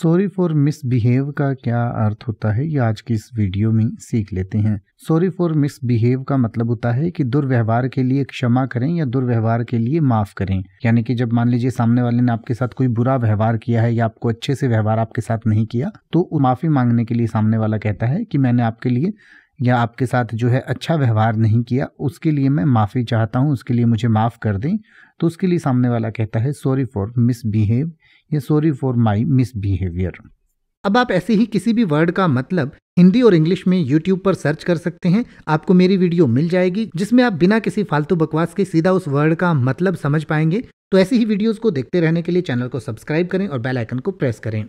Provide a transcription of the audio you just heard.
sorry for misbehave का क्या अर्थ होता है ये आज की इस वीडियो में सीख लेते हैं सॉरी फॉर मिसबिहेव का मतलब होता है कि दुर्व्यवहार के लिए क्षमा करें या दुर्व्यवहार के लिए माफ करें यानी कि जब मान लीजिए सामने वाले ने आपके साथ कोई बुरा व्यवहार किया है या आपको अच्छे से व्यवहार आपके साथ नहीं किया तो माफी मांगने के लिए सामने वाला कहता है कि मैंने आपके लिए या आपके साथ जो है अच्छा व्यवहार नहीं किया उसके लिए मैं माफ़ी चाहता हूँ उसके लिए मुझे माफ़ कर दें तो उसके लिए सामने वाला कहता है सॉरी फॉर मिसबिहेव या सॉरी फॉर माई मिसबिहेवियर अब आप ऐसे ही किसी भी वर्ड का मतलब हिंदी और इंग्लिश में यूट्यूब पर सर्च कर सकते हैं आपको मेरी वीडियो मिल जाएगी जिसमें आप बिना किसी फालतू बकवास के सीधा उस वर्ड का मतलब समझ पाएंगे तो ऐसी ही वीडियोस को देखते रहने के लिए चैनल को सब्सक्राइब करें और बेल आइकन को प्रेस करें